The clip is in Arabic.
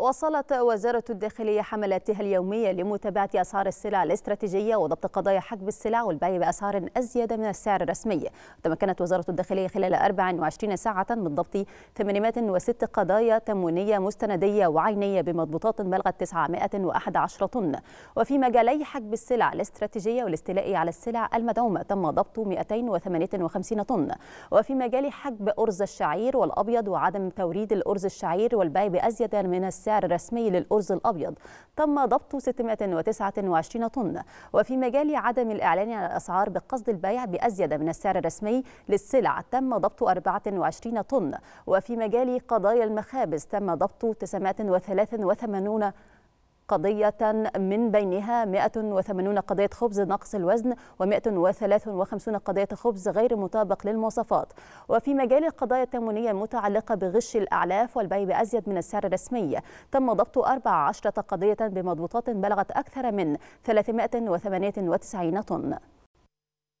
وصلت وزارة الداخلية حملاتها اليومية لمتابعة أسعار السلع الاستراتيجية وضبط قضايا حجب السلع والبيع بأسعار أزيد من السعر الرسمي تمكنت وزارة الداخلية خلال 24 ساعة من ضبط 806 قضايا تموينية مستندية وعينية بمضبوطات بلغت 911 طن وفي مجالي حجب السلع الاستراتيجية والاستيلاء على السلع المدعومة تم ضبط 258 طن وفي مجال حجب أرز الشعير والأبيض وعدم توريد الأرز الشعير والبيع بأزيد من السعر السعر الرسمي للأرز الأبيض تم ضبط 629 طن وفي مجال عدم الإعلان عن الأسعار بقصد البيع بأزيد من السعر الرسمي للسلع تم ضبط 24 طن وفي مجال قضايا المخابز تم ضبط 983 طن قضية من بينها 180 قضية خبز نقص الوزن و153 قضية خبز غير مطابق للمواصفات وفي مجال القضايا التموينية المتعلقة بغش الأعلاف والبيع بأزيد من السعر الرسمي تم ضبط 14 قضية بمضبوطات بلغت أكثر من 398 طن